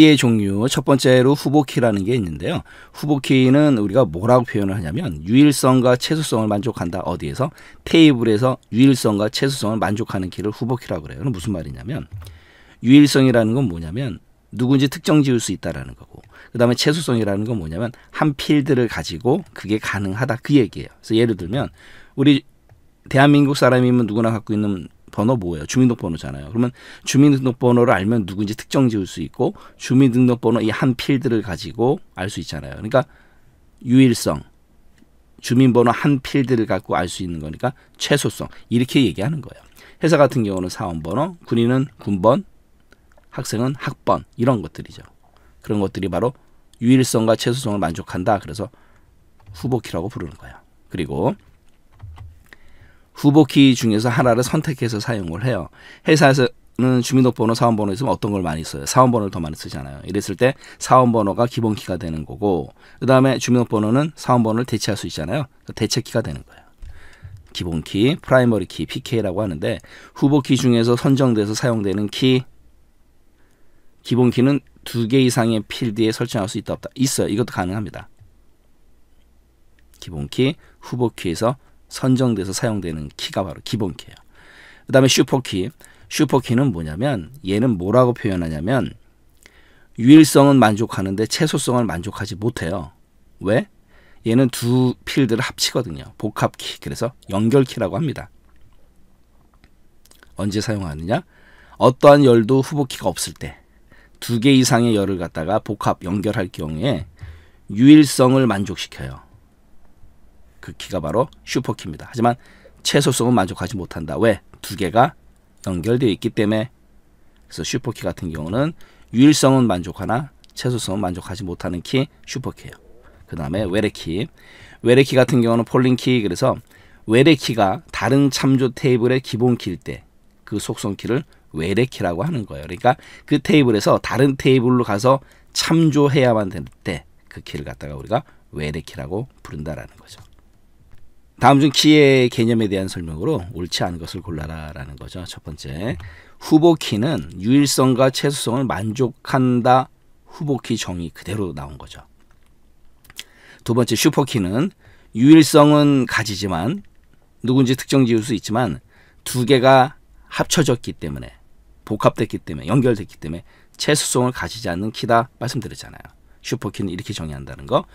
키의 종류 첫 번째로 후보키라는 게 있는데요. 후보키는 우리가 뭐라고 표현을 하냐면 유일성과 최소성을 만족한다. 어디에서 테이블에서 유일성과 최소성을 만족하는 키를 후보키라고 그래요. 그럼 무슨 말이냐면 유일성이라는 건 뭐냐면 누군지 특정 지을 수 있다라는 거고 그다음에 최소성이라는 건 뭐냐면 한 필드를 가지고 그게 가능하다 그 얘기예요. 그래서 예를 들면 우리 대한민국 사람이면 누구나 갖고 있는 번호 뭐예요? 주민등록번호잖아요. 그러면 주민등록번호를 알면 누군지 특정 지을 수 있고 주민등록번호 이 한 필드를 가지고 알 수 있잖아요. 그러니까 유일성, 주민번호 한 필드를 갖고 알 수 있는 거니까 최소성 이렇게 얘기하는 거예요. 회사 같은 경우는 사원번호, 군인은 군번, 학생은 학번 이런 것들이죠. 그런 것들이 바로 유일성과 최소성을 만족한다. 그래서 후보키라고 부르는 거예요. 그리고 후보키 중에서 하나를 선택해서 사용을 해요. 회사에서 는 주민등록번호 사원번호 있으면 어떤 걸 많이 써요? 사원번호를 더 많이 쓰잖아요. 이랬을 때 사원번호가 기본키가 되는 거고 그 다음에 주민등록번호는 사원번호를 대체할 수 있잖아요. 대체키가 되는 거예요. 기본키, 프라이머리키, PK라고 하는데 후보키 중에서 선정돼서 사용되는 키 기본키는 두 개 이상의 필드에 설정할 수 있다 없다 있어요. 이것도 가능합니다. 기본키, 후보키에서 선정돼서 사용되는 키가 바로 기본 키예요. 그 다음에 슈퍼키. 슈퍼키는 뭐냐면 얘는 뭐라고 표현하냐면 유일성은 만족하는데 최소성을 만족하지 못해요. 왜? 얘는 두 필드를 합치거든요. 복합키. 그래서 연결키라고 합니다. 언제 사용하느냐? 어떠한 열도 후보키가 없을 때 두 개 이상의 열을 갖다가 복합 연결할 경우에 유일성을 만족시켜요. 그 키가 바로 슈퍼키입니다. 하지만 최소성은 만족하지 못한다. 왜? 두 개가 연결되어 있기 때문에 그래서 슈퍼키 같은 경우는 유일성은 만족하나 최소성은 만족하지 못하는 키 슈퍼키예요. 그 다음에 외래키 외래키 같은 경우는 폴링키 그래서 외래키가 다른 참조 테이블의 기본 키일 때 그 속성 키를 외래키라고 하는 거예요. 그러니까 그 테이블에서 다른 테이블로 가서 참조해야만 될 때 그 키를 갖다가 우리가 외래키라고 부른다라는 거죠. 다음 중 키의 개념에 대한 설명으로 옳지 않은 것을 골라라라는 거죠. 첫 번째, 후보 키는 유일성과 최소성을 만족한다. 후보 키 정의 그대로 나온 거죠. 두 번째, 슈퍼 키는 유일성은 가지지만 누군지 특정 지을 수 있지만 두 개가 합쳐졌기 때문에 복합됐기 때문에 연결됐기 때문에 최소성을 가지지 않는 키다 말씀드렸잖아요. 슈퍼키는 이렇게 정의한다는 거.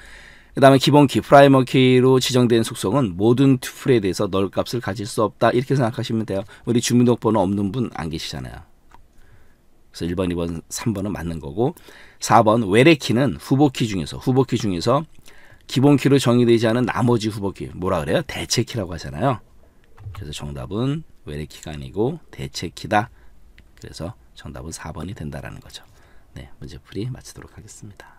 그 다음에 기본키, 프라이머 키로 지정된 속성은 모든 투플에 대해서 널 값을 가질 수 없다. 이렇게 생각하시면 돼요. 우리 주민등록번호 없는 분 안 계시잖아요. 그래서 1번, 2번, 3번은 맞는 거고 4번 외래키는 후보키 중에서 후보키 중에서 기본키로 정의되지 않은 나머지 후보키 뭐라 그래요? 대체키라고 하잖아요. 그래서 정답은 외래키가 아니고 대체키다. 그래서 정답은 4번이 된다라는 거죠. 네, 문제풀이 마치도록 하겠습니다.